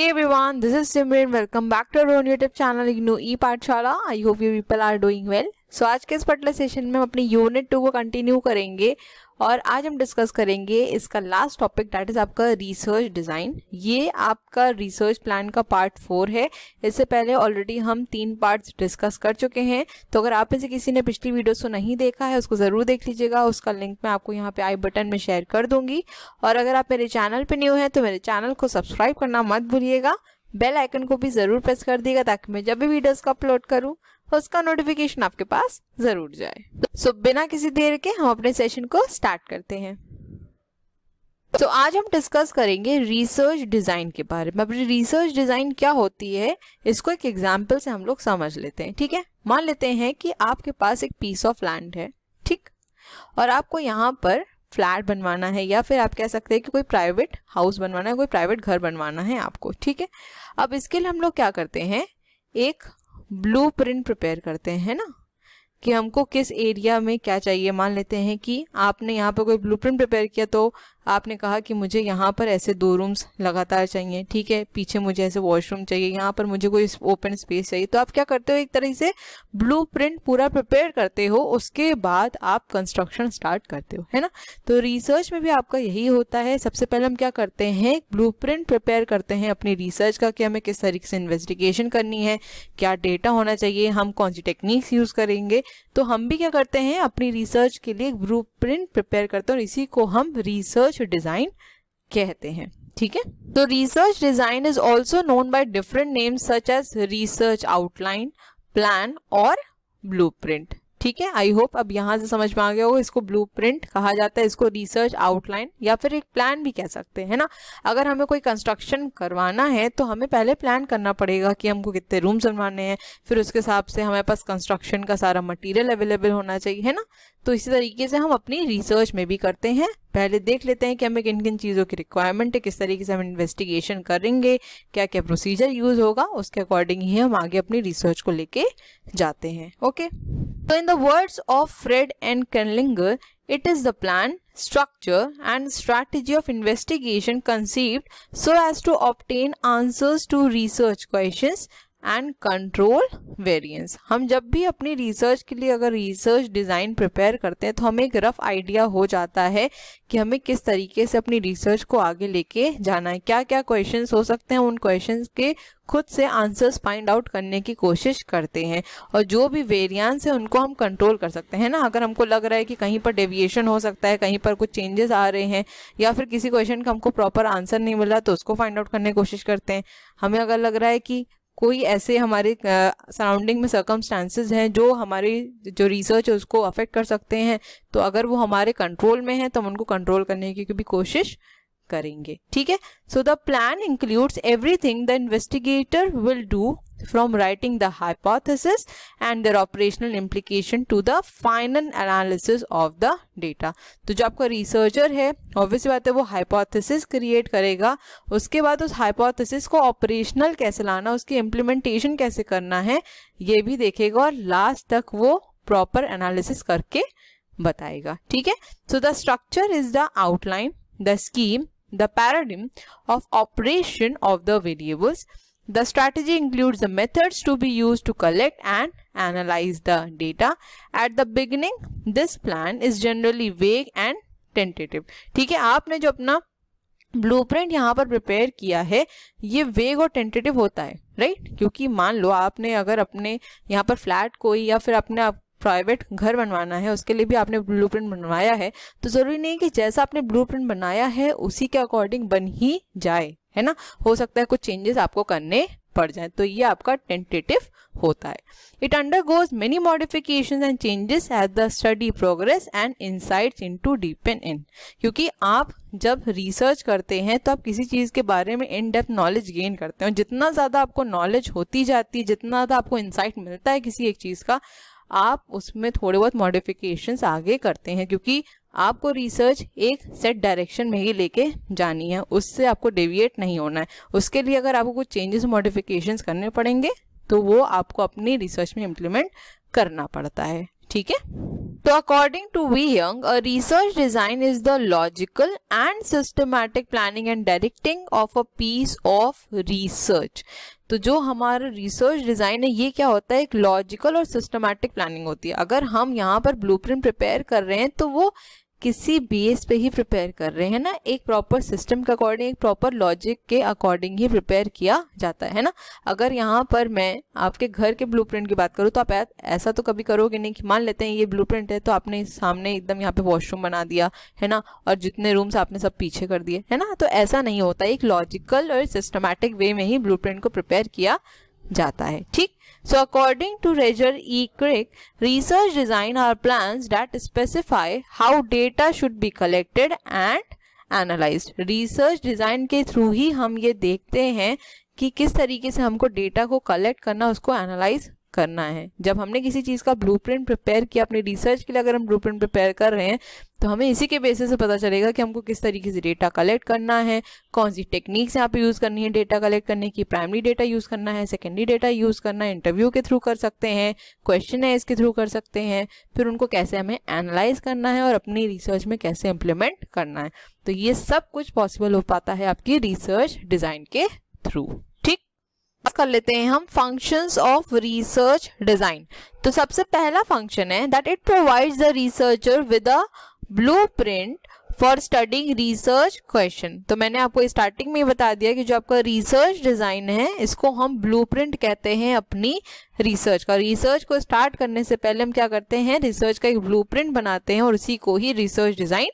Hey everyone, this is Simran. Welcome back to our own YouTube channel Igno e Partshala. I hope you people are doing well. So so, आज के इस particular session में हम अपने unit to को continue करेंगे और आज हम डिस्कस करेंगे इसका लास्ट टॉपिक डेट इज आपका रिसर्च डिज़ाइन ये आपका रिसर्च प्लान का पार्ट फोर है इससे पहले ऑलरेडी हम तीन पार्ट्स डिस्कस कर चुके हैं तो अगर आप में से किसी ने पिछली वीडियो तो को नहीं देखा है उसको ज़रूर देख लीजिएगा उसका लिंक मैं आपको यहाँ पे आई बटन में शेयर कर दूंगी और अगर आप मेरे चैनल पर न्यू हैं तो मेरे चैनल को सब्सक्राइब करना मत भूलिएगा बेल आइकन को भी ज़रूर प्रेस कर दिएगा ताकि मैं जब भी वीडियोज़ का अपलोड करूँ उसका नोटिफिकेशन आपके पास ज़रूर जाए सो so, बिना किसी देर के हम अपने सेशन को स्टार्ट करते हैं तो so, आज हम डिस्कस करेंगे रिसर्च डिज़ाइन के बारे में अब रिसर्च डिज़ाइन क्या होती है इसको एक एग्जाम्पल से हम लोग समझ लेते हैं ठीक है मान लेते हैं कि आपके पास एक पीस ऑफ लैंड है ठीक और आपको यहाँ पर फ्लैट बनवाना है या फिर आप कह सकते हैं कि कोई प्राइवेट हाउस बनवाना है कोई प्राइवेट घर बनवाना है आपको ठीक है अब इसके लिए हम लोग क्या करते हैं एक ब्लूप्रिंट प्रिपेयर करते हैं ना कि हमको किस एरिया में क्या चाहिए मान लेते हैं कि आपने यहाँ पर कोई ब्लूप्रिंट प्रिपेयर किया तो आपने कहा कि मुझे यहाँ पर ऐसे दो रूम्स लगातार चाहिए ठीक है पीछे मुझे ऐसे वॉशरूम चाहिए यहाँ पर मुझे कोई ओपन स्पेस चाहिए तो आप क्या करते हो एक तरह से ब्लू पूरा प्रिपेयर करते हो उसके बाद आप कंस्ट्रक्शन स्टार्ट करते हो है ना तो रिसर्च में भी आपका यही होता है सबसे पहले हम क्या करते हैं ब्लू प्रिपेयर करते हैं अपनी रिसर्च का कि हमें किस तरीके से इन्वेस्टिगेशन करनी है क्या डेटा होना चाहिए हम कौन सी टेक्निक्स यूज़ करेंगे तो हम भी क्या करते हैं अपनी रिसर्च के लिए ब्लू प्रिपेयर करते हैं और इसी को हम रिसर्च रिसर्च डिज़ाइन कहते हैं ठीक है तो research design is also known by different names such as research outline plan और ब्लूप्रिंट ठीक है आई होप अब यहाँ से समझ में आ गया हो इसको प्रिंट कहा जाता है इसको रिसर्च आउटलाइन या फिर एक प्लान भी कह सकते हैं ना अगर हमें कोई कंस्ट्रक्शन करवाना है तो हमें पहले प्लान करना पड़ेगा कि हमको कितने रूम्स बनवाने हैं फिर उसके हिसाब से हमारे पास कंस्ट्रक्शन का सारा मटीरियल अवेलेबल होना चाहिए है ना तो इसी तरीके से हम अपनी रिसर्च में भी करते हैं पहले देख लेते हैं कि हमें किन किन चीज़ों की रिक्वायरमेंट है किस तरीके से हम इन्वेस्टिगेशन करेंगे क्या क्या प्रोसीजर यूज़ होगा उसके अकॉर्डिंग ही हम आगे अपनी रिसर्च को लेके जाते हैं okay So in the words of Fred and Kenlinger, it is the plan, structure and strategy of investigation conceived so as to obtain answers to research questions and control variance हम जब भी अपनी research के लिए अगर research design prepare करते हैं तो हमें एक रफ आइडिया हो जाता है कि हमें किस तरीके से अपनी रिसर्च को आगे लेके जाना है क्या क्या क्वेश्चन हो सकते हैं उन क्वेश्चन के खुद से आंसर्स फाइंड आउट करने की कोशिश करते हैं और जो भी वेरियंस है उनको हम कंट्रोल कर सकते हैं ना अगर हमको लग रहा है कि कहीं पर डेविएशन हो सकता है कहीं पर कुछ चेंजेस आ रहे हैं या फिर किसी क्वेश्चन का हमको प्रॉपर आंसर नहीं मिला तो उसको फाइंड आउट करने की कोशिश करते हैं हमें अगर लग रहा है कि कोई ऐसे हमारे सराउंडिंग में सर्कमस्टांसेस हैं जो हमारी जो रिसर्च है उसको अफेक्ट कर सकते हैं तो अगर वो हमारे कंट्रोल में है तो हम उनको कंट्रोल करने की भी कोशिश करेंगे ठीक है so the plan includes everything the investigator will do from writing the hypothesis and their operational implication to the final analysis of the data तो जो आपका रिसर्चर है ऑब्वियस बात है वो हाइपोथेसिस क्रिएट करेगा उसके बाद उस हाइपोथेसिस को ऑपरेशनल कैसे लाना उसकी इम्प्लीमेंटेशन कैसे करना है ये भी देखेगा और लास्ट तक वो प्रॉपर एनालिसिस करके बताएगा ठीक है so the structure is the outline the scheme the paradigm of operation of the variables. The strategy includes the methods to be used to collect and analyze the data. At the beginning, this plan is generally vague and tentative. ठीक है आपने जो अपना blueprint यहाँ पर prepare किया है ये वेग और टेंटेटिव होता है राइट क्योंकि मान लो आपने अगर अपने यहाँ पर फ्लैट कोई या फिर अपने आप प्राइवेट घर बनवाना है उसके लिए भी आपने ब्लूप्रिंट बनवाया है तो ज़रूरी नहीं कि जैसा आपने ब्लूप्रिंट बनाया है उसी के अकॉर्डिंग बन ही जाए है ना हो सकता है कुछ चेंजेस आपको करने पड़ जाए तो ये आपका टेंटेटिव होता है it undergoes many modification and changes as the study progress and sight into depend in क्योंकि आप जब रिसर्च करते हैं तो आप किसी चीज़ के बारे में इन डेप्थ नॉलेज गेन करते हैं जितना ज़्यादा आपको नॉलेज होती जाती है जितना ज़्यादा आपको इंसाइट मिलता है किसी एक चीज़ का आप उसमें थोड़े बहुत मॉडिफिकेशंस आगे करते हैं क्योंकि आपको रिसर्च एक सेट डायरेक्शन में ही लेके जानी है उससे आपको डेविएट नहीं होना है उसके लिए अगर आपको कुछ चेंजेस मॉडिफिकेशंस करने पड़ेंगे तो वो आपको अपनी रिसर्च में इम्प्लीमेंट करना पड़ता है ठीक है तो according to V Young a research design is the logical and systematic planning and directing of a piece of research तो जो हमारा रिसर्च डिज़ाइन है ये क्या होता है एक लॉजिकल और सिस्टमेटिक प्लानिंग होती है अगर हम यहाँ पर ब्लूप्रिंट प्रिपेयर कर रहे हैं तो वो किसी बेस पे ही प्रिपेयर कर रहे हैं ना एक प्रॉपर सिस्टम के अकॉर्डिंग एक प्रॉपर लॉजिक के अकॉर्डिंग ही प्रिपेयर किया जाता है ना अगर यहाँ पर मैं आपके घर के ब्लूप्रिंट की बात करूँ तो आप ऐसा तो कभी करोगे नहीं कि मान लेते हैं ये ब्लूप्रिंट है तो आपने सामने एकदम यहाँ पे वॉशरूम बना दिया है ना और जितने रूम्स आपने सब पीछे कर दिए है ना तो ऐसा नहीं होता एक लॉजिकल और सिस्टमैटिक वे में ही ब्लू को प्रिपेयर किया जाता है ठीक So according to Roger E. Crick, research design are plans that specify how data should be collected and analyzed. Research design के through ही हम ये देखते हैं कि किस तरीके से हमको data को collect करना उसको analyze करना है जब हमने किसी चीज़ का ब्लू प्रिपेयर किया अपनी रिसर्च के लिए अगर हम ब्लू प्रिपेयर कर रहे हैं तो हमें इसी के बेसिस से पता चलेगा कि हमको किस तरीके से डेटा कलेक्ट करना है कौन सी टेक्निक्स यहाँ पे यूज़ करनी है डेटा कलेक्ट करने की प्राइमरी डेटा यूज़ करना है सेकेंडरी डेटा यूज़ करना है इंटरव्यू के थ्रू कर सकते हैं क्वेश्चन है इसके थ्रू कर सकते हैं फिर उनको कैसे हमें एनालाइज करना है और अपनी रिसर्च में कैसे इम्प्लीमेंट करना है तो ये सब कुछ पॉसिबल हो पाता है आपकी रिसर्च डिज़ाइन के थ्रू कर लेते हैं हम फंक्शंस ऑफ रिसर्च डिजाइन तो सबसे पहला फंक्शन है that it provides the researcher with a blueprint for studying research question तो मैंने आपको स्टार्टिंग में बता दिया कि जो आपका रिसर्च डिजाइन है इसको हम ब्लूप्रिंट कहते हैं अपनी रिसर्च का रिसर्च को स्टार्ट करने से पहले हम क्या करते हैं रिसर्च का एक ब्लूप्रिंट बनाते हैं और उसी को ही रिसर्च डिजाइन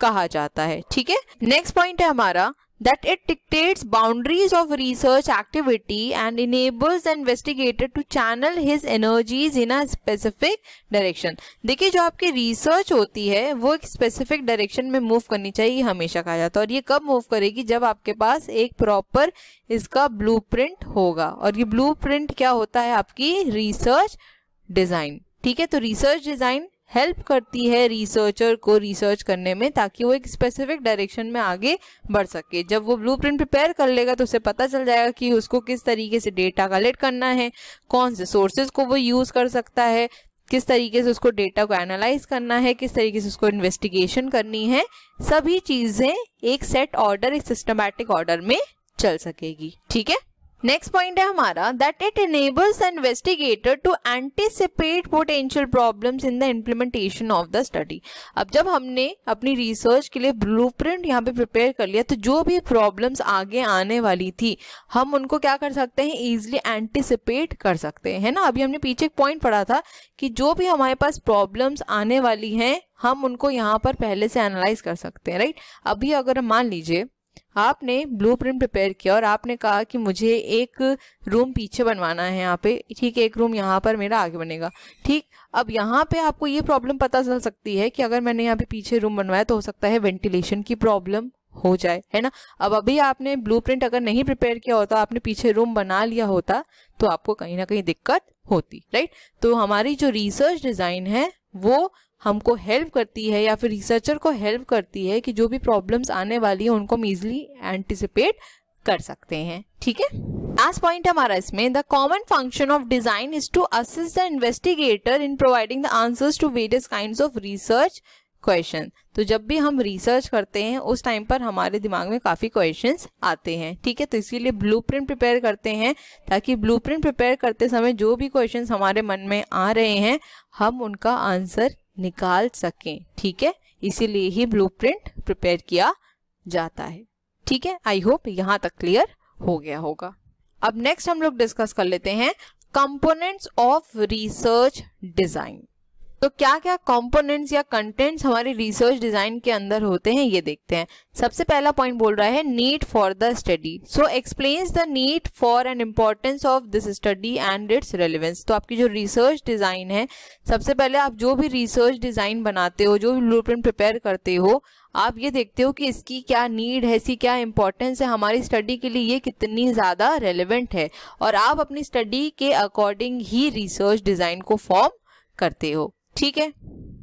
कहा जाता है ठीक है नेक्स्ट पॉइंट है हमारा that it dictates boundaries of research activity and enables the investigator to channel his energies in a specific direction. देखिए जो आपकी रिसर्च होती है वो एक स्पेसिफिक डायरेक्शन में मूव करनी चाहिए हमेशा कहा जाता है और ये कब मूव करेगी जब आपके पास एक प्रॉपर इसका ब्लूप्रिंट होगा और ये ब्लूप्रिंट क्या होता है आपकी रिसर्च डिज़ाइन ठीक है तो रिसर्च डिज़ाइन हेल्प करती है रिसर्चर को रिसर्च करने में ताकि वो एक स्पेसिफिक डायरेक्शन में आगे बढ़ सके जब वो ब्लूप्रिंट प्रिपेयर कर लेगा तो उसे पता चल जाएगा कि उसको किस तरीके से डेटा कलेक्ट करना है कौन से सोर्सेज को वो यूज़ कर सकता है किस तरीके से उसको डेटा को एनालाइज करना है किस तरीके से उसको इन्वेस्टिगेशन करनी है सभी चीज़ें एक सेट ऑर्डर एक सिस्टमैटिक ऑर्डर में चल सकेगी ठीक है नेक्स्ट पॉइंट है हमारा that it enables investigator to anticipate potential problems in the implementation of the study अब जब हमने अपनी रिसर्च के लिए ब्लूप्रिंट यहाँ पे प्रिपेयर कर लिया तो जो भी प्रॉब्लम्स आगे आने वाली थी हम उनको क्या कर सकते हैं ईजिली एंटिसिपेट कर सकते हैं है ना अभी हमने पीछे एक पॉइंट पढ़ा था कि जो भी हमारे पास प्रॉब्लम्स आने वाली हैं हम उनको यहाँ पर पहले से एनालाइज कर सकते हैं राइट अभी अगर मान लीजिए आपने प्रिंट प्रिपेयर किया और आपने कहा कि मुझे एक रूम पीछे बनवाना है यहाँ पे ठीक है एक रूम यहाँ पर मेरा आगे बनेगा ठीक अब यहाँ पे आपको ये प्रॉब्लम पता चल सकती है कि अगर मैंने यहाँ पे पीछे रूम बनवाया तो हो सकता है वेंटिलेशन की प्रॉब्लम हो जाए है ना अब अभी आपने ब्लू अगर नहीं प्रिपेयर किया होता आपने पीछे रूम बना लिया होता तो आपको कहीं ना कहीं दिक्कत होती राइट तो हमारी जो रिसर्च डिज़ाइन है वो हमको हेल्प करती है या फिर रिसर्चर को हेल्प करती है कि जो भी प्रॉब्लम्स आने वाली है उनको हम इजिली एंटिसिपेट कर सकते हैं ठीक है लास्ट पॉइंट हमारा इसमें the common function of design is to assist the investigator in providing the answers to various kind of research question तो जब भी हम रिसर्च करते हैं उस टाइम पर हमारे दिमाग में काफ़ी क्वेश्चन आते हैं ठीक है तो इसीलिए ब्लूप्रिंट प्रिपेयर करते हैं ताकि ब्लूप्रिंट प्रिपेयर करते समय जो भी क्वेश्चन हमारे मन में आ रहे हैं हम उनका आंसर निकाल सकें ठीक है इसीलिए ही ब्लूप्रिंट प्रिपेयर किया जाता है ठीक है आई होप यहाँ तक क्लियर हो गया होगा अब नेक्स्ट हम लोग डिस्कस कर लेते हैं कंपोनेंट्स ऑफ रिसर्च डिजाइन तो क्या क्या कंपोनेंट्स या कंटेंट्स हमारे रिसर्च डिज़ाइन के अंदर होते हैं ये देखते हैं सबसे पहला पॉइंट बोल रहा है need for the study so explains the need for and importance of this study and its relevance तो आपकी जो रिसर्च डिज़ाइन है सबसे पहले आप जो भी रिसर्च डिज़ाइन बनाते हो जो भी ब्लू प्रिपेयर करते हो आप ये देखते हो कि इसकी क्या नीड है इसकी क्या इंपॉर्टेंस है हमारी स्टडी के लिए ये कितनी ज़्यादा रेलिवेंट है और आप अपनी स्टडी के अकॉर्डिंग ही रिसर्च डिज़ाइन को फॉर्म करते हो ठीक है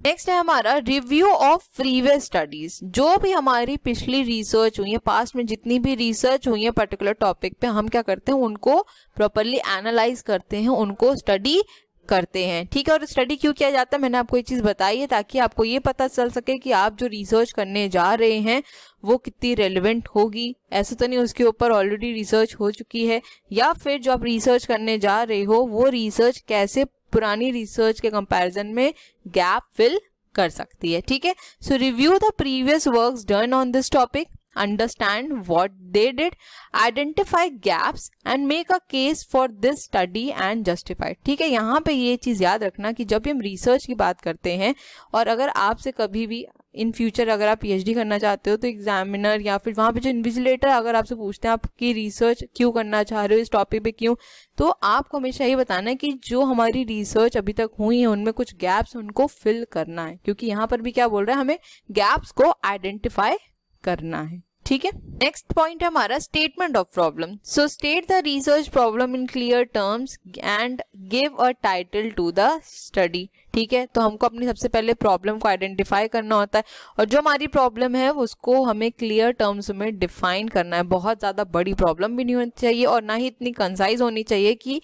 नेक्स्ट है हमारा रिव्यू ऑफ प्रीवियस स्टडीज जो भी हमारी पिछली रिसर्च हुई है पास्ट में जितनी भी रिसर्च हुई है पर्टिकुलर टॉपिक पे हम क्या करते हैं उनको प्रॉपरली एनालाइज करते हैं उनको स्टडी करते हैं ठीक है और स्टडी क्यों किया जाता है मैंने आपको ये चीज़ बताई है ताकि आपको ये पता चल सके कि आप जो रिसर्च करने जा रहे हैं वो कितनी रेलिवेंट होगी ऐसा तो नहीं उसके ऊपर ऑलरेडी रिसर्च हो चुकी है या फिर जो आप रिसर्च करने जा रहे हो वो रिसर्च कैसे पुरानी रिसर्च के कंपैरिजन में गैप फिल कर सकती है ठीक है so review the previous works done on this topic understand what they did identify gaps and make a case for this study and justified ठीक है यहाँ पे ये चीज़ याद रखना कि जब भी हम रिसर्च की बात करते हैं और अगर आपसे कभी भी इन फ्यूचर अगर आप पीएचडी करना चाहते हो तो एग्जामिनर या फिर वहाँ पे जो इन्विजिलेटर अगर आपसे पूछते हैं आपकी रिसर्च क्यों करना चाह रहे हो इस टॉपिक पे क्यों तो आपको हमेशा ये बताना है कि जो हमारी रिसर्च अभी तक हुई है उनमें कुछ गैप्स उनको फिल करना है क्योंकि यहाँ पर भी क्या बोल रहा है हमें गैप्स को आइडेंटिफाई करना है ठीक है नेक्स्ट पॉइंट हमारा statement of problem so state the research problem in clear terms and give a title to the study ठीक है तो हमको अपनी सबसे पहले प्रॉब्लम को आइडेंटिफाई करना होता है और जो हमारी प्रॉब्लम है उसको हमें क्लियर टर्म्स में डिफाइन करना है बहुत ज़्यादा बड़ी प्रॉब्लम भी नहीं होनी चाहिए और ना ही इतनी कंसाइज होनी चाहिए कि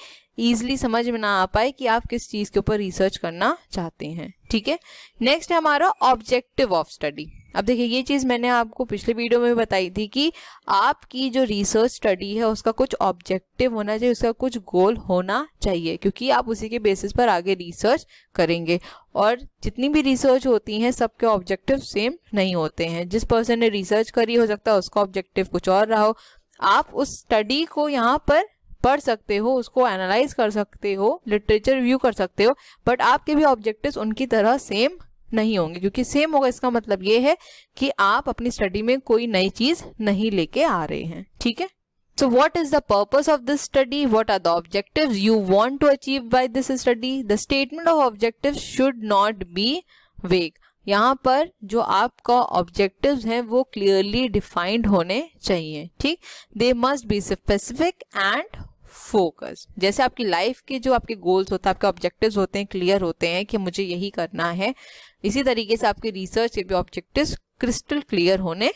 ईजिली समझ में ना आ पाए कि आप किस चीज़ के ऊपर रिसर्च करना चाहते हैं ठीक है नेक्स्ट है हमारा ऑब्जेक्टिव ऑफ स्टडी अब देखिए ये चीज़ मैंने आपको पिछले वीडियो में बताई थी कि आपकी जो रिसर्च स्टडी है उसका कुछ ऑब्जेक्टिव होना चाहिए उसका कुछ गोल होना चाहिए क्योंकि आप उसी के बेसिस पर आगे रिसर्च करेंगे और जितनी भी रिसर्च होती हैं सबके ऑब्जेक्टिव सेम नहीं होते हैं जिस पर्सन ने रिसर्च करी हो सकता है उसका ऑब्जेक्टिव कुछ और रहा हो आप उस स्टडी को यहाँ पर पढ़ सकते हो उसको एनालाइज कर सकते हो लिटरेचर व्यू कर सकते हो बट आपके भी ऑब्जेक्टिव्स उनकी तरह सेम नहीं होंगे क्योंकि सेम होगा इसका मतलब ये है कि आप अपनी स्टडी में कोई नई चीज नहीं लेके आ रहे हैं ठीक है so what is the purpose of this study what are the objective you want to achieve by this study the statement of objective should not be vague यहाँ पर जो आपका ऑब्जेक्टिव है वो क्लियरली डिफाइंड होने चाहिए ठीक they must be specific and focus जैसे आपकी लाइफ के जो आपके गोल्स होते हैं आपके ऑब्जेक्टिव्स होते हैं क्लियर होते हैं कि मुझे यही करना है इसी तरीके से आपके रिसर्च के भी ऑब्जेक्टिव्स क्रिस्टल क्लियर होने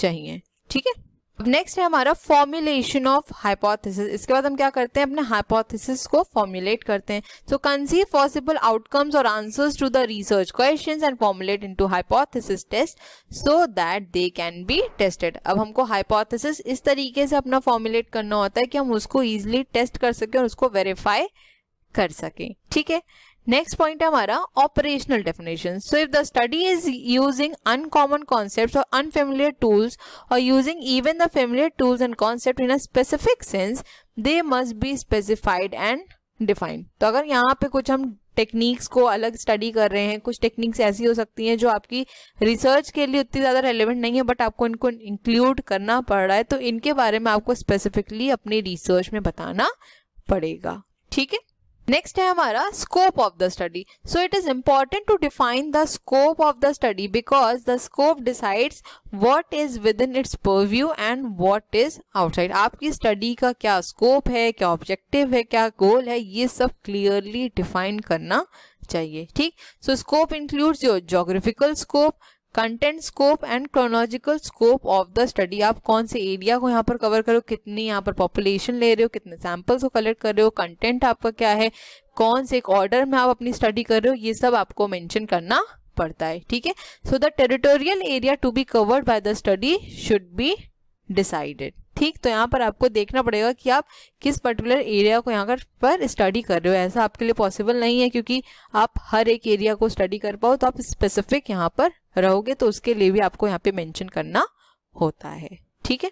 चाहिए ठीक है अब नेक्स्ट है हमारा फॉर्मुलेशन ऑफ हाइपोथेसिस इसके बाद हम क्या करते हैं अपने हाइपोथेसिस को फॉर्मुलेट करते हैं सो कंसीव पॉसिबल आउटकम्स और answers to the research questions and formulate into hypothesis test so that they can be tested अब हमको हाइपोथेसिस इस तरीके से अपना फॉर्मुलेट करना होता है कि हम उसको ईजिली टेस्ट कर सकें और उसको वेरीफाई कर सकें ठीक है नेक्स्ट पॉइंट है हमारा operational definition so if the study is using uncommon concept और अनफेमिलियर टूल्स और using even the familiar tools and concept in a specific sense they must be specified and defined तो अगर यहाँ पे कुछ हम टेक्निक्स को अलग स्टडी कर रहे हैं कुछ टेक्निक्स ऐसी हो सकती हैं जो आपकी रिसर्च के लिए उतनी ज़्यादा रेलिवेंट नहीं है बट आपको इनको इंक्लूड करना पड़ रहा है तो इनके बारे में आपको स्पेसिफिकली अपनी रिसर्च में बताना पड़ेगा ठीक है नेक्स्ट है हमारा scope of the study so it is important to define the scope of the study because the scope decides what is within its purview and what is outside आपकी study का क्या scope है क्या objective है क्या गोल है ये सब क्लियरली डिफाइन करना चाहिए ठीक so scope includes your geographical scope content scope and chronological scope of the study आप कौन से एरिया को यहाँ पर कवर करो कितनी यहाँ पर पॉपुलेशन ले रहे हो कितने सैम्पल्स को कलेक्ट कर रहे हो कंटेंट आपका क्या है कौन से एक ऑर्डर में आप अपनी स्टडी कर रहे हो ये सब आपको मेंशन करना पड़ता है ठीक है so the territorial area to be covered by the study should be decided ठीक तो यहाँ पर आपको देखना पड़ेगा कि आप किस पर्टिकुलर एरिया को यहाँ पर स्टडी कर रहे हो ऐसा आपके लिए पॉसिबल नहीं है क्योंकि आप हर एक एरिया को स्टडी कर पाओ तो आप स्पेसिफिक यहाँ पर रहोगे तो उसके लिए भी आपको यहाँ पे मैंशन करना होता है ठीक है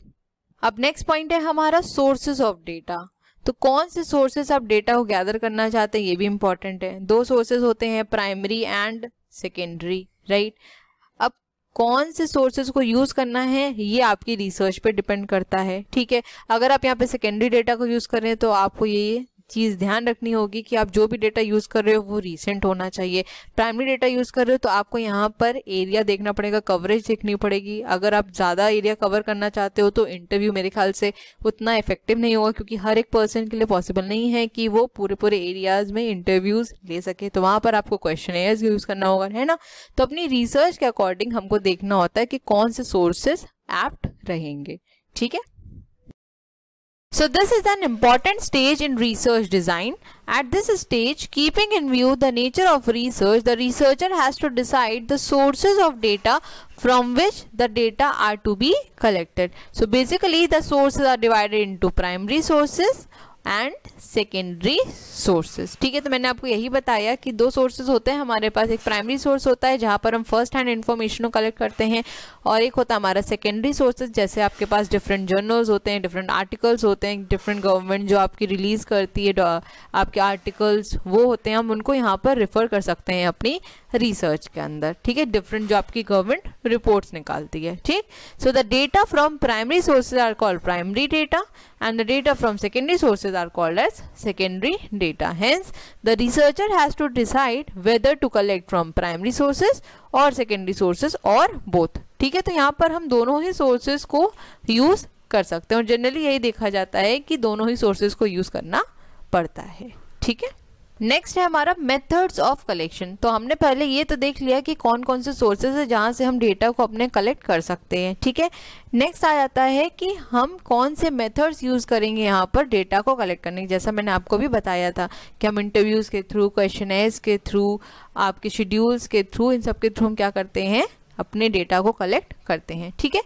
अब नेक्स्ट पॉइंट है हमारा सोर्सेज ऑफ डेटा तो कौन से सोर्सेज आप डेटा को गैदर करना चाहते हैं ये भी इम्पॉर्टेंट है दो सोर्सेज होते हैं प्राइमरी एंड सेकेंडरी राइट कौन से सोर्सेज को यूज करना है ये आपकी रिसर्च पे डिपेंड करता है ठीक है अगर आप यहाँ पे सेकेंडरी डेटा को यूज कर रहे हैं तो आपको ये चीज़ ध्यान रखनी होगी कि आप जो भी डेटा यूज़ कर रहे हो वो रिसेंट होना चाहिए प्राइमरी डेटा यूज़ कर रहे हो तो आपको यहाँ पर एरिया देखना पड़ेगा कवरेज देखनी पड़ेगी अगर आप ज़्यादा एरिया कवर करना चाहते हो तो इंटरव्यू मेरे ख्याल से उतना इफेक्टिव नहीं होगा क्योंकि हर एक पर्सन के लिए पॉसिबल नहीं है कि वो पूरे पूरे एरियाज में इंटरव्यूज़ ले सके तो वहाँ पर आपको क्वेश्चन यूज़ करना होगा है ना तो अपनी रिसर्च के अकॉर्डिंग हमको देखना होता है कि कौन से सोर्सेस एप्ट रहेंगे ठीक है So this is an important stage in research design. At this stage, keeping in view the nature of research, the researcher has to decide the sources of data from which the data are to be collected. So basically the sources are divided into primary sources, and secondary sources ठीक है तो मैंने आपको यही बताया कि दो sources होते हैं हमारे पास एक प्राइमरी सोर्स होता है जहाँ पर हम फर्स्ट हैंड इन्फॉर्मेशन कलेक्ट करते हैं और एक होता है हमारा सेकेंडरी सोर्सेज जैसे आपके पास डिफरेंट जर्नल्स होते हैं डिफरेंट आर्टिकल्स होते हैं डिफरेंट गवर्नमेंट जो आपकी रिलीज़ करती है आपके आर्टिकल्स वो होते हैं हम उनको यहाँ पर रिफ़र कर सकते हैं अपनी रिसर्च के अंदर ठीक है डिफरेंट जो आपकी गवर्नमेंट रिपोर्ट्स निकालती है ठीक so the data from primary sources are called primary data and the data from secondary sources are called as secondary data. Hence, the researcher has to decide whether to collect from primary sources or secondary sources or both. ठीक है तो यहाँ पर हम दोनों ही sources को use कर सकते हैं और जनरली यही देखा जाता है कि दोनों ही sources को use करना पड़ता है ठीक है नेक्स्ट है हमारा मेथड्स ऑफ कलेक्शन तो हमने पहले ये तो देख लिया कि कौन कौन से सोर्सेज है जहाँ से हम डेटा को अपने कलेक्ट कर सकते हैं ठीक है नेक्स्ट आ जाता है कि हम कौन से मेथड्स यूज़ करेंगे यहाँ पर डेटा को कलेक्ट करने जैसा मैंने आपको भी बताया था कि हम इंटरव्यूज़ के थ्रू क्वेश्चन के थ्रू आपके शेड्यूल्स के थ्रू इन सब के थ्रू हम क्या करते हैं अपने डेटा को कलेक्ट करते हैं ठीक है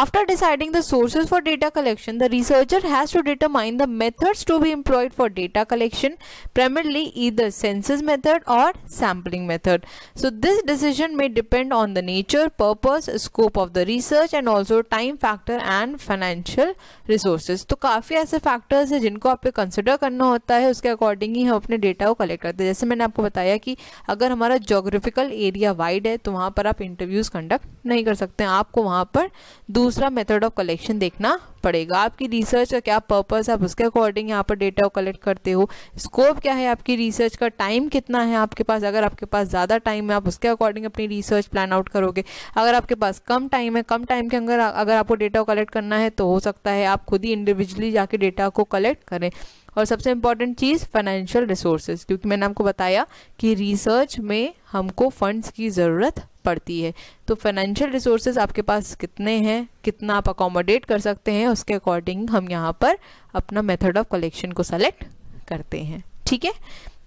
after deciding the sources for data collection the researcher has to determine the methods to be employed for data collection primarily either census method और sampling method so this decision में depend on the nature purpose scope of the research and also time factor and financial resources तो काफ़ी ऐसे factors हैं जिनको आप consider करना होता है उसके अकॉर्डिंग ही हम अपने डेटा को कलेक्ट करते हैं जैसे मैंने आपको बताया कि अगर हमारा जोग्राफिकल एरिया वाइड है तो वहाँ पर आप इंटरव्यूज़ कंडक्ट नहीं कर सकते आप आपको वहाँ पर दूसरा मेथड ऑफ कलेक्शन देखना पड़ेगा आपकी रिसर्च का क्या पर्पस आप उसके अकॉर्डिंग यहाँ पर डेटा को कलेक्ट करते हो स्कोप क्या है आपकी रिसर्च का टाइम कितना है आपके पास अगर आपके पास ज़्यादा टाइम है आप उसके अकॉर्डिंग अपनी रिसर्च प्लान आउट करोगे अगर आपके पास कम टाइम है कम टाइम के अंदर अगर आपको डेटा कलेक्ट करना है तो हो सकता है आप खुद ही इंडिविजुअली जाके डेटा को कलेक्ट करें और सबसे इम्पॉर्टेंट चीज़ फाइनेंशियल रिसोर्सेज क्योंकि मैंने आपको बताया कि रिसर्च में हमको फंड्स की ज़रूरत पड़ती है तो फाइनेंशियल रिसोर्सेज आपके पास कितने हैं कितना आप अकोमोडेट कर सकते हैं हैं उसके अकॉर्डिंग हम यहाँ पर अपना मेथड ऑफ कलेक्शन को सेलेक्ट करते हैं ठीक है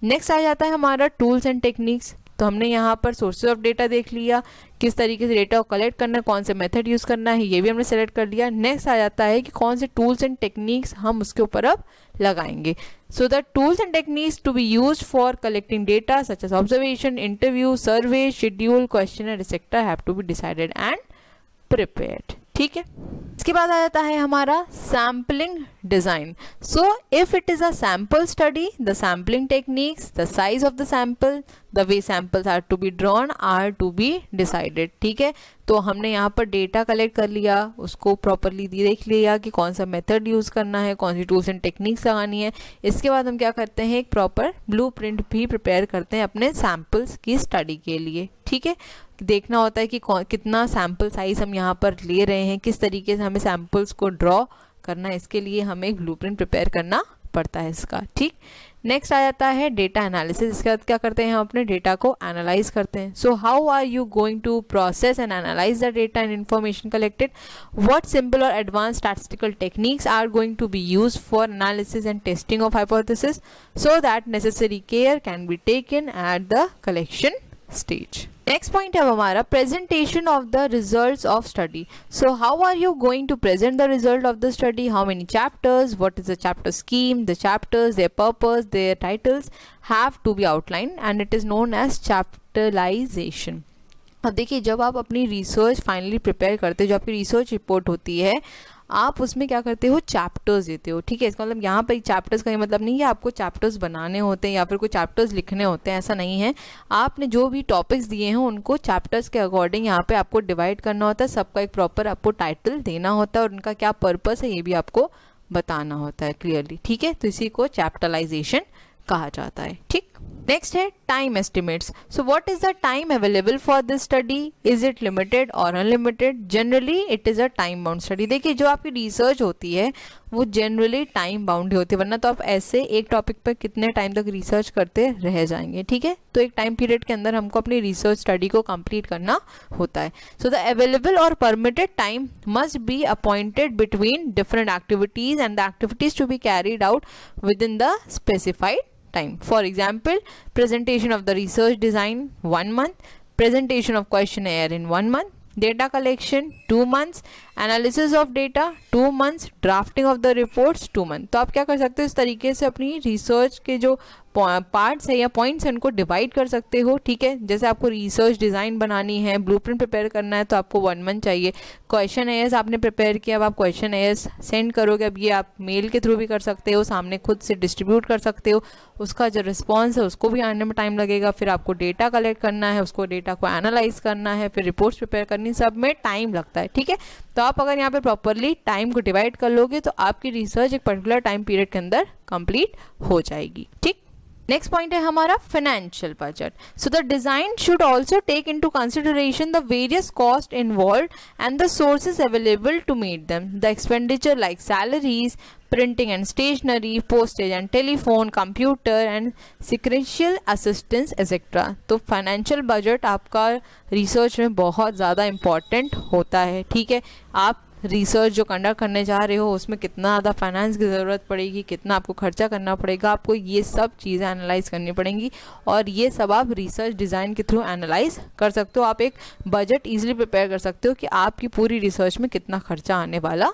नेक्स्ट आ जाता है हमारा टूल्स एंड टेक्निक्स तो हमने यहाँ पर सोर्सेज ऑफ डेटा देख लिया किस तरीके से डेटा को कलेक्ट करना है कौन से मेथड यूज़ करना है ये भी हमने सेलेक्ट कर लिया नेक्स्ट आ जाता है कि कौन से टूल्स एंड टेक्निक्स हम उसके ऊपर अब लगाएंगे so the tools and techniques to be use for collecting data such as observation interview survey schedule question and etcetera have to be decided and prepared ठीक है इसके बाद आ जाता है हमारा sampling design so if it is a sample study the sampling techniques the size of the sample the way samples are to be drawn are to be decided ठीक है तो हमने यहाँ पर डेटा कलेक्ट कर लिया उसको प्रॉपरली देख लिया कि कौन सा मेथड यूज़ करना है कौन सी टूल्स एंड टेक्निक्स लगानी है इसके बाद हम क्या करते हैं एक प्रॉपर ब्लू भी प्रिपेयर करते हैं अपने सैम्पल्स की स्टडी के लिए ठीक है देखना होता है कि कितना सैम्पल साइज़ हम यहाँ पर ले रहे हैं किस तरीके से हमें सैम्पल्स को ड्रॉ करना है इसके लिए हमें एक ब्लू प्रिपेयर करना पड़ता है इसका ठीक नेक्स्ट आ जाता है डेटा एनालिसिस इसके बाद क्या करते हैं हम अपने डेटा को एनालाइज करते हैं so how are you going to process and analyse the data and information collected what simple और advance statistical techniques are going to be use for analysis and testing of hypothesis so that necessary care can be taken at the collection stage. Next point है हमारा presentation of the results of study. So how are you going to present the result of the study? How many chapters? What is the chapter scheme? The chapters, their purpose, their titles have to be outlined and it is known as chapterization. अब देखिए जब आप अपनी research finally prepare करते हैं जो आपकी research report होती है आप उसमें क्या करते हो चैप्टर्स देते हो ठीक है इसका मतलब यहाँ पर चैप्टर्स का ये मतलब नहीं है आपको चैप्टर्स बनाने होते हैं या फिर कोई चैप्टर्स लिखने होते हैं ऐसा नहीं है आपने जो भी टॉपिक्स दिए हैं उनको चैप्टर्स के अकॉर्डिंग यहाँ पर आपको डिवाइड करना होता है सबका एक प्रॉपर आपको टाइटल देना होता है और उनका क्या पर्पज़ है ये भी आपको बताना होता है क्लियरली ठीक है तो इसी को चैप्टलाइजेशन कहा जाता है ठीक नेक्स्ट है time estimates so what is the time available for this study is it limited और unlimited generally it is a time bound study देखिए जो आपकी रिसर्च होती है वो जनरली टाइम बाउंड होती है वरना तो आप ऐसे एक टॉपिक पर कितने टाइम तक रिसर्च करते रह जाएंगे ठीक है तो एक टाइम पीरियड के अंदर हमको अपनी रिसर्च स्टडी को कंप्लीट करना होता है सो द अवेलेबल और permitted time must be appointed between different activities and the activities to be carried out within the specified time. For example, presentation of the research design 1 month, presentation of questionnaire in 1 month, data collection 2 months analysis of data two months drafting of the reports two month तो आप क्या कर सकते हो इस तरीके से अपनी रिसर्च के जो पार्ट्स है या पॉइंट्स हैं उनको डिवाइड कर सकते हो ठीक है जैसे आपको रिसर्च डिज़ाइन बनानी है प्रिंट प्रिपेयर करना है तो आपको वन मंथ चाहिए क्वेश्चन एस आपने प्रिपेयर किया अब आप क्वेश्चन एस सेंड करोगे अब ये आप मेल के थ्रू भी कर सकते हो सामने खुद से डिस्ट्रीब्यूट कर सकते हो उसका जो रिस्पॉन्स है उसको भी आने में टाइम लगेगा फिर आपको डेटा कलेक्ट करना है उसको डेटा को एनालाइज करना है फिर रिपोर्ट्स प्रिपेयर करनी सब में टाइम लगता है ठीक है तो तो आप अगर यहाँ पे प्रॉपरली टाइम को डिवाइड कर लोगे तो आपकी रिसर्च एक पर्टिकुलर टाइम पीरियड के अंदर कंप्लीट हो जाएगी ठीक नेक्स्ट पॉइंट है हमारा financial budget so the design should also take into consideration the various cost involve and the source available to meet them the expenditure like salaries printing and stationery postage and telephone computer and sequential assistance etcetera तो financial budget आपका research में बहुत ज़्यादा important होता है ठीक है आप रिसर्च जो कंडक्ट करने जा रहे हो उसमें कितना ज़्यादा फाइनेंस की ज़रूरत पड़ेगी कितना आपको खर्चा करना पड़ेगा आपको ये सब चीज़ें एनालाइज करनी पड़ेंगी और ये सब आप रिसर्च डिज़ाइन के थ्रू एनालाइज कर सकते हो आप एक बजट ईजिली प्रिपेयर कर सकते हो कि आपकी पूरी रिसर्च में कितना खर्चा आने वाला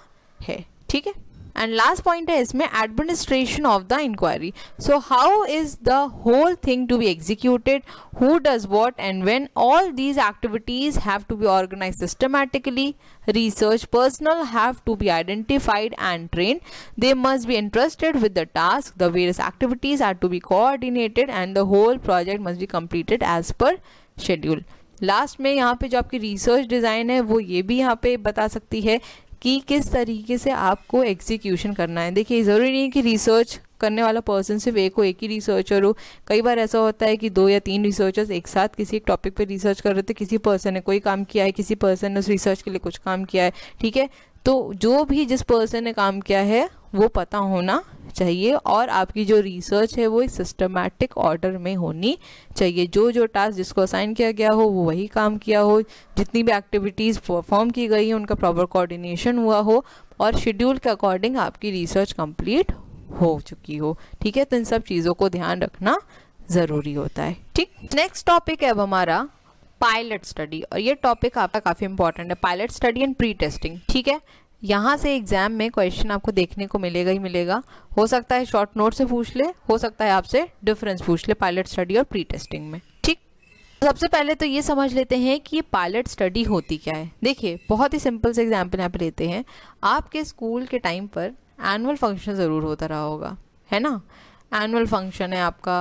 है ठीक है एंड लास्ट पॉइंट है इसमें administration of the inquiry so how is the whole thing to be executed who does what and when all these activities have to be organise systematically research personnel have to be identified and train they must be interested with the task the various activities are to be coordinated and the whole project must be completed as per schedule last में यहाँ पे जो आपकी research design है वो ये भी यहाँ पे बता सकती है कि किस तरीके से आपको एग्जीक्यूशन करना है देखिए ज़रूरी नहीं है कि रिसर्च करने वाला पर्सन सिर्फ एक हो एक ही रिसर्चर हो कई बार ऐसा होता है कि दो या तीन रिसर्चर्स एक साथ किसी एक टॉपिक पर रिसर्च कर रहे थे किसी पर्सन ने कोई काम किया है किसी पर्सन ने उस रिसर्च के लिए कुछ काम किया है ठीक है तो जो भी जिस पर्सन ने काम किया है वो पता होना चाहिए और आपकी जो रिसर्च है वो एक सिस्टमैटिक ऑर्डर में होनी चाहिए जो जो टास्क जिसको असाइन किया गया हो वो वही काम किया हो जितनी भी एक्टिविटीज़ परफॉर्म की गई उनका प्रॉपर कोऑर्डिनेशन हुआ हो और शेड्यूल के अकॉर्डिंग आपकी रिसर्च कंप्लीट हो चुकी हो ठीक है तो इन सब चीज़ों को ध्यान रखना ज़रूरी होता है ठीक नेक्स्ट टॉपिक है अब हमारा पायलट स्टडी और ये टॉपिक आपका काफ़ी इंपॉर्टेंट है pilot study and pre testing ठीक है यहाँ से एग्जाम में क्वेश्चन आपको देखने को मिलेगा ही मिलेगा हो सकता है शॉर्ट नोट से पूछ ले हो सकता है आपसे डिफरेंस पूछ ले पायलट स्टडी और प्री टेस्टिंग में ठीक सबसे पहले तो ये समझ लेते हैं कि ये पायलट स्टडी होती क्या है देखिए बहुत ही सिंपल से एग्जाम्पल यहाँ पे लेते हैं आपके स्कूल के टाइम पर एनुअल फंक्शन ज़रूर होता रहा होगा है ना एनुअल फंक्शन है आपका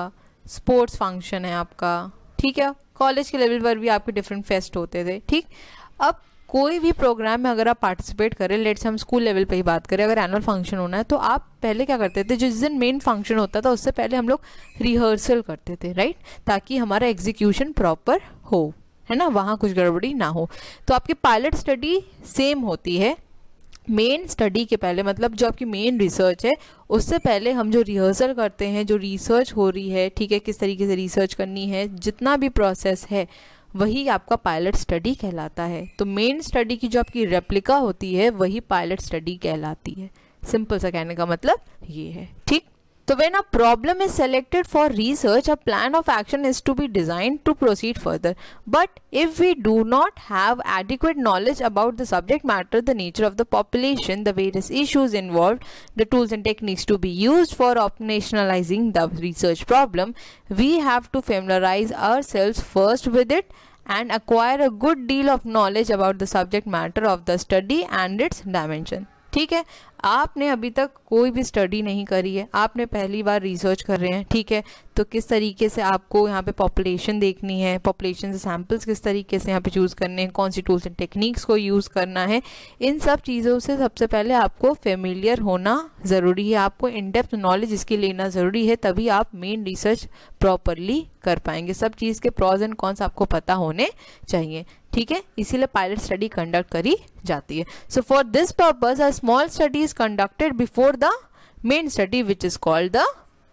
स्पोर्ट्स फंक्शन है आपका ठीक है कॉलेज के लेवल पर भी आपके डिफरेंट फेस्ट होते थे ठीक अब कोई भी प्रोग्राम में अगर आप पार्टिसिपेट करें लेट्स हम स्कूल लेवल पे ही बात करें अगर एनुअल फंक्शन होना है तो आप पहले क्या करते थे जिस दिन मेन फंक्शन होता था उससे पहले हम लोग रिहर्सल करते थे राइट ताकि हमारा एग्जीक्यूशन प्रॉपर हो है ना वहाँ कुछ गड़बड़ी ना हो तो आपकी पायलट स्टडी सेम होती है मेन स्टडी के पहले मतलब जो आपकी मेन रिसर्च है उससे पहले हम जो रिहर्सल करते हैं जो रिसर्च हो रही है ठीक है किस तरीके से रिसर्च करनी है जितना भी प्रोसेस है वही आपका पायलट स्टडी कहलाता है तो मेन स्टडी की जो आपकी रेप्लिका होती है वही पायलट स्टडी कहलाती है सिंपल सा कहने का मतलब ये है ठीक So when a problem is selected for research, a plan of action is to be designed to proceed further. But if we do not have adequate knowledge about the subject matter, the nature of the population, the various issues involved, the tools and techniques to be used for operationalizing the research problem, we have to familiarize ourselves first with it and acquire a good deal of knowledge about the subject matter of the study and its dimension. ठीक है आपने अभी तक कोई भी study नहीं करी है आपने पहली बार रिसर्च कर रहे हैं ठीक है तो किस तरीके से आपको यहाँ पे पॉपुलेशन देखनी है पॉपुलेशन से सैम्पल्स किस तरीके से यहाँ पे चूज़ करने हैं कौन सी टूल्स एंड टेक्निक्स को यूज़ करना है इन सब चीज़ों से सबसे पहले आपको फेमिलियर होना ज़रूरी है आपको इन डेप्थ नॉलेज इसकी लेना ज़रूरी है तभी आप मेन रिसर्च प्रॉपरली कर पाएंगे सब चीज़ के प्रॉज एंड कॉन्स आपको पता होने चाहिए ठीक है इसीलिए पायलट स्टडी कंडक्ट करी जाती है so for this purpose are small study is conducted before the main study which is called the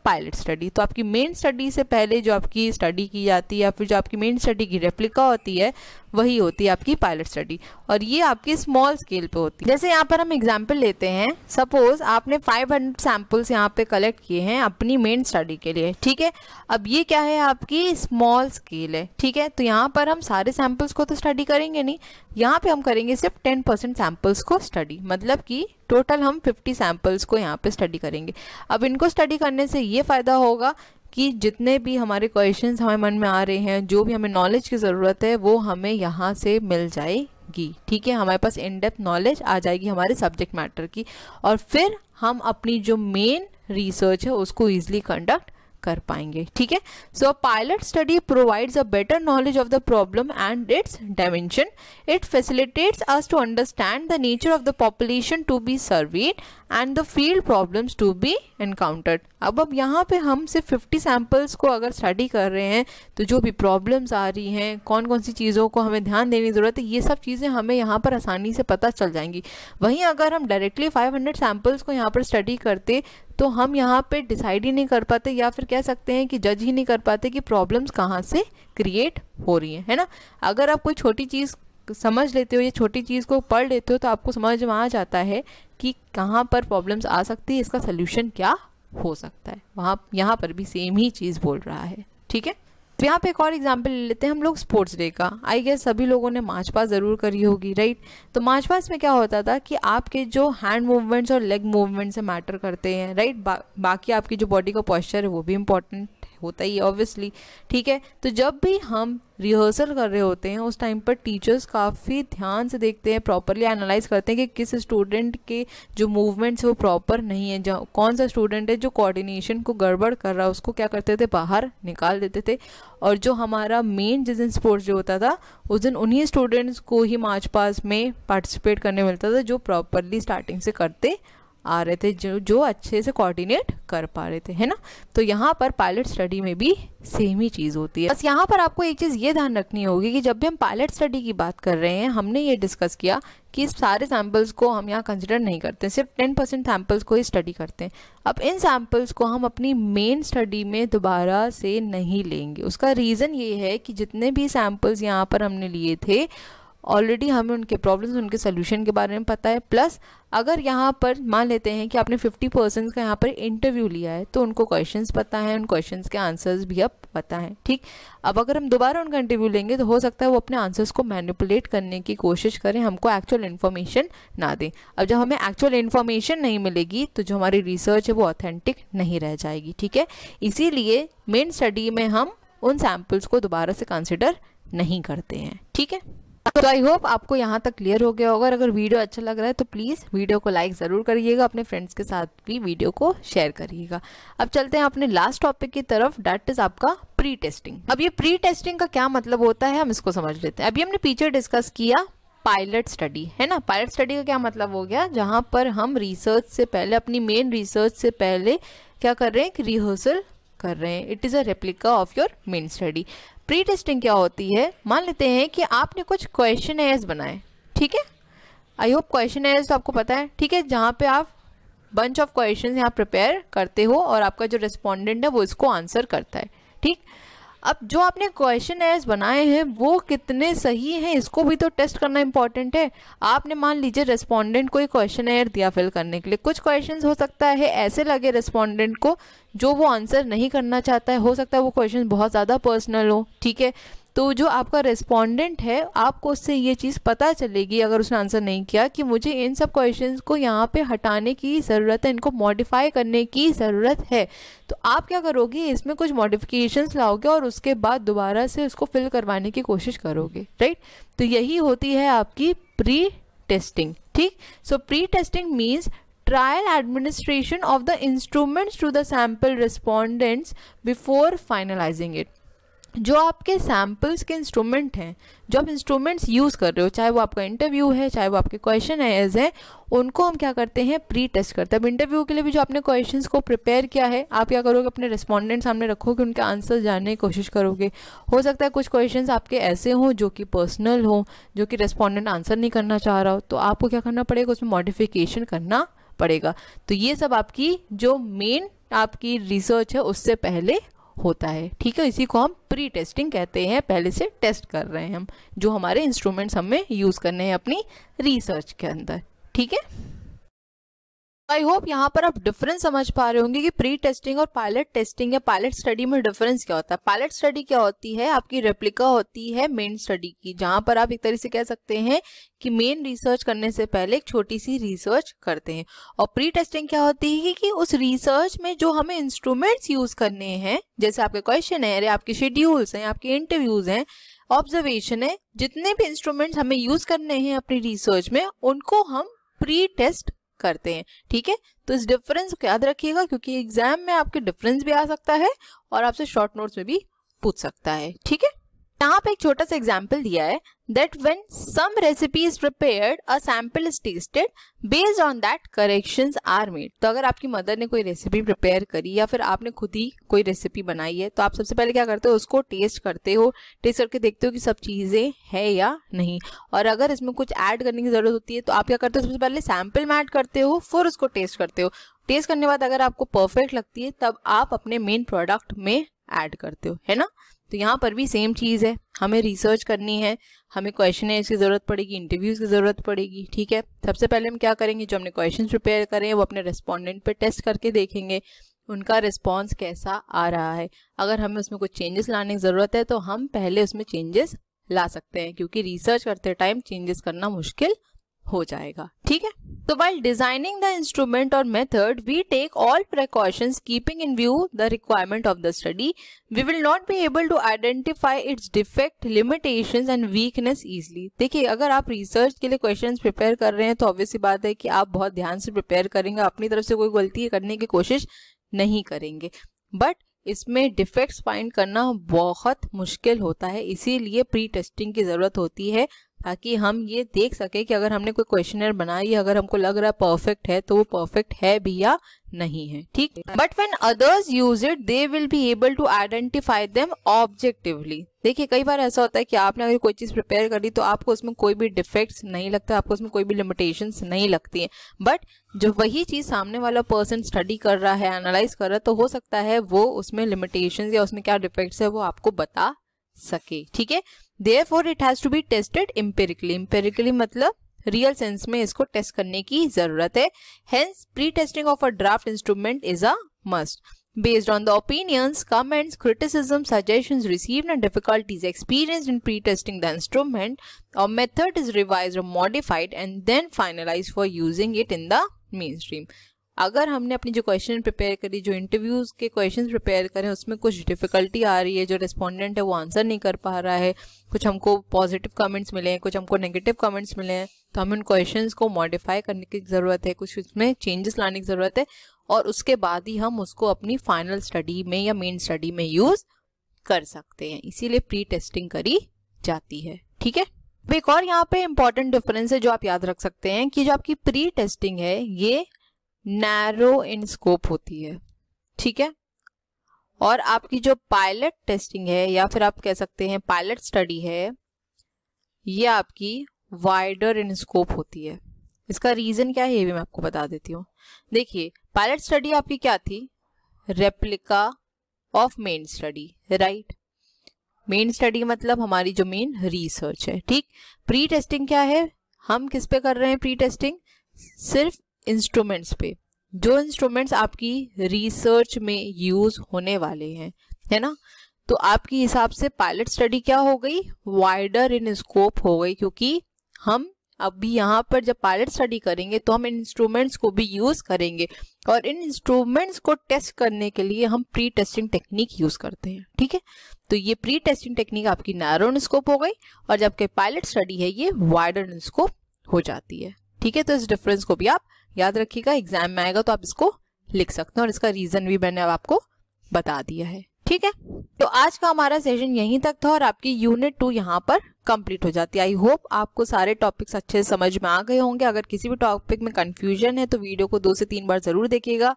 pilot study तो आपकी मेन स्टडी से पहले जो आपकी स्टडी की जाती है या फिर जो आपकी मेन स्टडी की रेप्लिका होती है वही होती है आपकी पायलट स्टडी और ये आपकी स्मॉल स्केल पे होती है जैसे यहाँ पर हम एग्जाम्पल लेते हैं सपोज आपने 500 सैम्पल्स यहाँ पे कलेक्ट किए हैं अपनी मेन स्टडी के लिए ठीक है अब ये क्या है आपकी स्मॉल स्केल है ठीक है तो यहाँ पर हम सारे सैम्पल्स को तो स्टडी करेंगे नहीं यहाँ पे हम करेंगे सिर्फ 10 परसेंट सैम्पल्स को स्टडी मतलब कि टोटल हम 50 सैम्पल्स को यहाँ पे स्टडी करेंगे अब इनको स्टडी करने से ये फ़ायदा होगा कि जितने भी हमारे क्वेश्चंस हमारे मन में आ रहे हैं जो भी हमें नॉलेज की ज़रूरत है वो हमें यहाँ से मिल जाएगी ठीक है हमारे पास इन डेप्थ नॉलेज आ जाएगी हमारे सब्जेक्ट मैटर की और फिर हम अपनी जो मेन रिसर्च है उसको ईजिली कंडक्ट कर पाएंगे ठीक है so pilot study provides a better knowledge of the problem and its dimension it facilitates us to understand the nature of the population to be surveyed and the field problems to be encountered अब अब यहाँ पे हम सिर्फ 50 samples को अगर study कर रहे हैं तो जो भी प्रॉब्लम्स आ रही हैं कौन कौन सी चीज़ों को हमें ध्यान देने की ज़रूरत है ये सब चीज़ें हमें यहाँ पर आसानी से पता चल जाएंगी वहीं अगर हम डायरेक्टली 500 सैम्पल्स को यहाँ पर स्टडी करते तो हम यहाँ पे डिसाइड ही नहीं कर पाते या फिर कह सकते हैं कि जज ही नहीं कर पाते कि प्रॉब्लम्स कहाँ से क्रिएट हो रही हैं है ना अगर आप कोई छोटी चीज़ समझ लेते हो या छोटी चीज़ को पढ़ लेते हो तो आपको समझ में आ जाता है कि कहाँ पर प्रॉब्लम्स आ सकती है इसका सल्यूशन क्या हो सकता है वहाँ यहाँ पर भी सेम ही चीज़ बोल रहा है ठीक है यहाँ पे एक और एग्जाम्पल ले लेते हैं हम लोग स्पोर्ट्स डे का आई गेस सभी लोगों ने मार्च पास ज़रूर करी होगी राइट तो मार्च पास में क्या होता था कि आपके जो हैंड मूवमेंट्स और लेग मूवमेंट्स से मैटर करते हैं राइट बा, बाकी आपकी जो बॉडी का पॉस्चर है वो भी इम्पॉर्टेंट होता ही ऑब्वियसली ठीक है तो जब भी हम रिहर्सल कर रहे होते हैं उस टाइम पर टीचर्स काफ़ी ध्यान से देखते हैं प्रॉपरली एनालाइज करते हैं कि किस स्टूडेंट के जो मूवमेंट्स वो प्रॉपर नहीं है जहाँ कौन सा स्टूडेंट है जो कोऑर्डिनेशन को गड़बड़ कर रहा है उसको क्या करते थे बाहर निकाल देते थे और जो हमारा मेन जिस दिन स्पोर्ट्स जो होता था उस दिन उन्हीं स्टूडेंट्स को ही मार्च पास में पार्टिसिपेट करने मिलता था जो प्रॉपरली स्टार्टिंग से करते आ रहे थे जो जो अच्छे से कोऑर्डिनेट कर पा रहे थे है ना तो यहाँ पर पायलट स्टडी में भी सेम ही चीज़ होती है बस यहाँ पर आपको एक चीज़ ये ध्यान रखनी होगी कि जब भी हम पायलट स्टडी की बात कर रहे हैं हमने ये डिस्कस किया कि सारे सैम्पल्स को हम यहाँ कंसिडर नहीं करते सिर्फ टेन परसेंट सैम्पल्स को ही स्टडी करते हैं अब इन सैम्पल्स को हम अपनी मेन स्टडी में दोबारा से नहीं लेंगे उसका रीज़न ये है कि जितने भी सैम्पल्स यहाँ पर हमने लिए थे ऑलरेडी हमें उनके प्रॉब्लम्स उनके सोल्यूशन के बारे में पता है प्लस अगर यहाँ पर मान लेते हैं कि आपने फिफ्टी परसेंट का यहाँ पर इंटरव्यू लिया है तो उनको क्वेश्चंस पता है उन क्वेश्चंस के आंसर्स भी अब पता है ठीक अब अगर हम दोबारा उनका इंटरव्यू लेंगे तो हो सकता है वो अपने आंसर्स को मैनिपुलेट करने की कोशिश करें हमको एक्चुअल इन्फॉर्मेशन ना दें अब जब हमें एक्चुअल इन्फॉर्मेशन नहीं मिलेगी तो जो हमारी रिसर्च है वो ऑथेंटिक नहीं रह जाएगी ठीक है इसीलिए मेन स्टडी में हम उन सैम्पल्स को दोबारा से कंसिडर नहीं करते हैं ठीक है तो आई होप आपको यहाँ तक क्लियर हो गया होगा अगर वीडियो अच्छा लग रहा है तो प्लीज़ वीडियो को लाइक ज़रूर करिएगा अपने फ्रेंड्स के साथ भी वीडियो को शेयर करिएगा अब चलते हैं अपने लास्ट टॉपिक की तरफ डैट इज़ आपका प्री टेस्टिंग अब ये प्री टेस्टिंग का क्या मतलब होता है हम इसको समझ लेते हैं अभी हमने पीछे डिस्कस किया पायलट स्टडी है ना पायलट स्टडी का क्या मतलब हो गया जहाँ पर हम रिसर्च से पहले अपनी मेन रिसर्च से पहले क्या कर रहे हैं कि रिहर्सल कर रहे हैं it is a replica of your main study pre testing क्या होती है मान लेते हैं कि आपने कुछ क्वेश्चन एयर्स बनाए ठीक है आई होप क्वेश्चन एयर्स तो आपको पता है ठीक है जहाँ पे आप बंच ऑफ क्वेश्चन यहाँ प्रिपेयर करते हो और आपका जो रेस्पॉन्डेंट है वो इसको आंसर करता है ठीक अब जो आपने क्वेश्चन एज बनाए हैं वो कितने सही हैं इसको भी तो टेस्ट करना इंपॉर्टेंट है आपने मान लीजिए रेस्पॉन्डेंट को क्वेश्चन एयर दिया फिल करने के लिए कुछ क्वेश्चन हो सकता है ऐसे लगे रेस्पॉन्डेंट को जो वो आंसर नहीं करना चाहता है हो सकता है वो क्वेश्चन बहुत ज़्यादा पर्सनल हो ठीक है तो जो आपका रेस्पॉन्डेंट है आपको उससे ये चीज़ पता चलेगी अगर उसने आंसर नहीं किया कि मुझे इन सब क्वेश्चन को यहाँ पे हटाने की ज़रूरत है इनको मॉडिफाई करने की ज़रूरत है तो आप क्या करोगे इसमें कुछ मॉडिफिकेशंस लाओगे और उसके बाद दोबारा से उसको फिल करवाने की कोशिश करोगे राइट तो यही होती है आपकी प्री टेस्टिंग ठीक so pre testing means trial administration of the instruments to the sample respondents before finalising it जो आपके सैम्पल्स के इंस्ट्रूमेंट हैं जो आप इंस्ट्रूमेंट्स यूज़ कर रहे हो चाहे वो आपका इंटरव्यू है चाहे वो आपके क्वेश्चन है एज है उनको हम क्या करते हैं प्री टेस्ट करते हैं अब इंटरव्यू के लिए भी जो आपने क्वेश्चन को प्रिपेयर किया है आप क्या करोगे अपने रिस्पॉन्डेंट सामने रखोगे उनके आंसर जानने की कोशिश करोगे हो सकता है कुछ क्वेश्चन आपके ऐसे हों जो कि पर्सनल हों जो कि रेस्पॉन्डेंट आंसर नहीं करना चाह रहा हो तो आपको क्या करना पड़ेगा उसमें मॉडिफिकेशन करना पड़ेगा तो ये सब आपकी जो मेन आपकी रिसर्च है उससे पहले होता है ठीक है इसी को हम प्री टेस्टिंग कहते हैं पहले से टेस्ट कर रहे हैं हम जो हमारे इंस्ट्रूमेंट्स हमें यूज़ करने हैं अपनी रिसर्च के अंदर ठीक है आई होप यहाँ पर आप डिफरेंस समझ पा रहे होंगे कि प्री टेस्टिंग और पायलट टेस्टिंग या पायलट स्टडी में डिफरेंस क्या होता है पायलट स्टडी क्या होती है आपकी रेप्लिका होती है मेन स्टडी की जहाँ पर आप एक तरह से कह सकते हैं कि मेन रिसर्च करने से पहले एक छोटी सी रिसर्च करते हैं और प्री टेस्टिंग क्या होती है कि उस रिसर्च में जो हमें इंस्ट्रूमेंट्स यूज करने हैं जैसे आपके क्वेश्चन है आपके शेड्यूल्स हैं आपके इंटरव्यूज हैं ऑब्जर्वेशन है जितने भी इंस्ट्रूमेंट्स हमें यूज करने हैं अपनी रिसर्च में उनको हम प्री टेस्ट करते हैं ठीक है तो इस डिफरेंस को याद रखिएगा क्योंकि एग्जाम में आपके डिफरेंस भी आ सकता है और आपसे शॉर्ट नोट्स में भी पूछ सकता है ठीक है यहाँ पे एक छोटा सा एग्जाम्पल दिया है that when some recipe is prepared, a sample is tasted. Based on that, corrections are made. तो अगर आपकी मदर ने कोई रेसिपी प्रिपेयर करी या फिर आपने खुद ही कोई रेसिपी बनाई है तो आप सबसे पहले क्या करते हो उसको टेस्ट करते हो टेस्ट करके देखते हो कि सब चीज़ें है या नहीं और अगर इसमें कुछ ऐड करने की ज़रूरत होती है तो आप क्या करते हो सबसे पहले सैम्पल में ऐड करते हो फिर उसको टेस्ट करते हो टेस्ट करने के बाद अगर आपको परफेक्ट लगती है तब आप अपने मेन प्रोडक्ट में ऐड करते हो है ना तो यहाँ पर भी सेम चीज़ है हमें रिसर्च करनी है हमें क्वेश्चन की ज़रूरत पड़ेगी इंटरव्यूज़ की ज़रूरत पड़ेगी ठीक है सबसे पहले हम क्या करेंगे जो हमने क्वेश्चन प्रिपेयर करें वो अपने रेस्पॉन्डेंट पर टेस्ट करके देखेंगे उनका रिस्पॉन्स कैसा आ रहा है अगर हमें उसमें कुछ चेंजेस लाने की ज़रूरत है तो हम पहले उसमें चेंजेस ला सकते हैं क्योंकि रिसर्च करते टाइम चेंजेस करना मुश्किल हो जाएगा ठीक है तो वाइल डिजाइनिंग द इंस्ट्रूमेंट और method we take all precaution keeping in view the requirement of the study we will not be able to identify its defect limitation and weakness easily देखिए अगर आप रिसर्च के लिए question prepare कर रहे हैं तो ऑब्वियसली बात है कि आप बहुत ध्यान से प्रिपेयर करेंगे अपनी तरफ से कोई गलती करने की कोशिश नहीं करेंगे बट इसमें डिफेक्ट्स फाइंड करना बहुत मुश्किल होता है इसीलिए प्री टेस्टिंग की ज़रूरत होती है ताकि हम ये देख सके कि अगर हमने कोई क्वेश्चनर बनाई अगर हमको लग रहा है परफेक्ट है तो वो परफेक्ट है भी या नहीं है ठीक but when others use it they will be able to identify them objectively देखिए कई बार ऐसा होता है कि आपने अगर कोई चीज़ प्रिपेयर कर ली तो आपको उसमें कोई भी डिफेक्ट्स नहीं लगता आपको उसमें कोई भी लिमिटेशंस नहीं लगती हैं बट जो वही चीज़ सामने वाला पर्सन स्टडी कर रहा है एनालाइज कर रहा है तो हो सकता है वो उसमें लिमिटेशंस या उसमें क्या डिफेक्ट्स है वो आपको बता सके ठीक है therefore it has to be tested empirically empirically empirically मतलब रियल सेंस में इसको टेस्ट करने की जरूरत है hence pre testing of a draft instrument is a must based on the opinions, comments, criticism, suggestions received and difficulties experienced in pre-testing the instrument, a method is revised or modified and then finalized for using it in the mainstream. अगर हमने अपनी जो question prepare करी जो interviews के question prepare करें उसमें कुछ डिफ़िकल्टी आ रही है जो रेस्पॉन्डेंट है वो आंसर नहीं कर पा रहा है कुछ हमको पॉजिटिव कमेंट्स मिले हैं कुछ हमको नेगेटिव कमेंट्स मिले हैं तो हमें उन क्वेश्चन को मॉडिफाई करने की ज़रूरत है कुछ उसमें चेंजेस लाने की ज़रूरत है और उसके बाद ही हम उसको अपनी फाइनल स्टडी में या मेन स्टडी में यूज़ कर सकते हैं इसीलिए प्री टेस्टिंग करी जाती है ठीक है तो एक और यहाँ पे इम्पॉर्टेंट डिफरेंस है जो आप याद रख सकते हैं कि जो आपकी प्री टेस्टिंग है ये नैरो इन स्कोप होती है ठीक है और आपकी जो पायलट टेस्टिंग है या फिर आप कह सकते हैं पायलट स्टडी है ये आपकी वाइडर इन स्कोप होती है इसका रीजन क्या है ये भी मैं आपको बता देती हूँ देखिए पायलट स्टडी आपकी क्या थी replica of main study right main study मतलब हमारी जो मेन रिसर्च है ठीक प्री टेस्टिंग क्या है हम किस पे कर रहे हैं प्री टेस्टिंग सिर्फ इंस्ट्रूमेंट्स पे जो इंस्ट्रूमेंट्स आपकी रिसर्च में यूज होने वाले हैं है ना तो आपके हिसाब से पायलट स्टडी क्या हो गई वाइडर इन स्कोप हो गई क्योंकि हम अभी यहाँ पर जब पायलट स्टडी करेंगे तो हम इन इंस्ट्रूमेंट्स को भी यूज करेंगे और इन इंस्ट्रूमेंट्स को टेस्ट करने के लिए हम प्री टेस्टिंग टेक्निक यूज करते हैं ठीक है तो ये प्री टेस्टिंग टेक्निक आपकी नैरोन स्कोप हो गई और जबकि पायलट स्टडी है ये वाइडर स्कोप हो जाती है ठीक है तो इस डिफरेंस को भी आप याद रखिएगा एग्जाम में आएगा तो आप इसको लिख सकते हैं और इसका रीजन भी मैंने अब आपको बता दिया है ठीक है तो आज का हमारा सेशन यहीं तक था और आपकी यूनिट टू यहाँ पर कंप्लीट हो जाती है आई होप आपको सारे टॉपिक्स अच्छे से समझ में आ गए होंगे अगर किसी भी टॉपिक में कंफ्यूजन है तो वीडियो को दो से तीन बार जरूर देखिएगा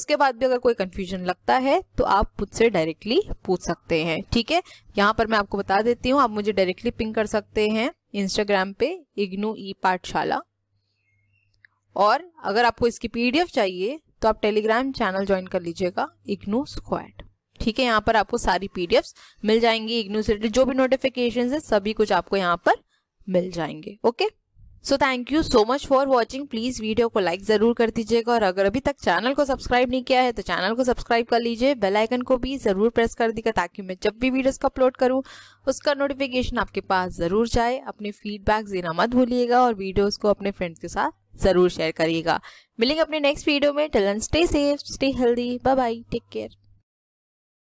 उसके बाद भी अगर कोई कंफ्यूजन लगता है तो आप मुझसे डायरेक्टली पूछ सकते हैं ठीक है यहाँ पर मैं आपको बता देती हूँ आप मुझे डायरेक्टली पिंक कर सकते हैं इंस्टाग्राम पे इग्नू ई पाठशाला और अगर आपको इसकी पीडीएफ चाहिए तो आप टेलीग्राम चैनल ज्वाइन कर लीजिएगा इग्नू स्क्वाड ठीक है यहाँ पर आपको सारी पीडीएफ मिल जाएंगी इग्नू से जो भी नोटिफिकेशन है सभी कुछ आपको यहाँ पर मिल जाएंगे okay so thank you so much for watching please video को लाइक जरूर कर दीजिएगा और अगर अभी तक चैनल को सब्सक्राइब नहीं किया है तो चैनल को सब्सक्राइब कर लीजिए बेल आइकन को भी जरूर प्रेस कर दीजिएगा ताकि मैं जब भी वीडियोस को अपलोड करूँ उसका नोटिफिकेशन आपके पास जरूर जाए अपने फीडबैक देना मत भूलिएगा और वीडियोज को अपने फ्रेंड्स के साथ ज़रूर शेयर करिएगा मिलेंगे अपने नेक्स्ट वीडियो में till then stay safe stay healthy bye bye take care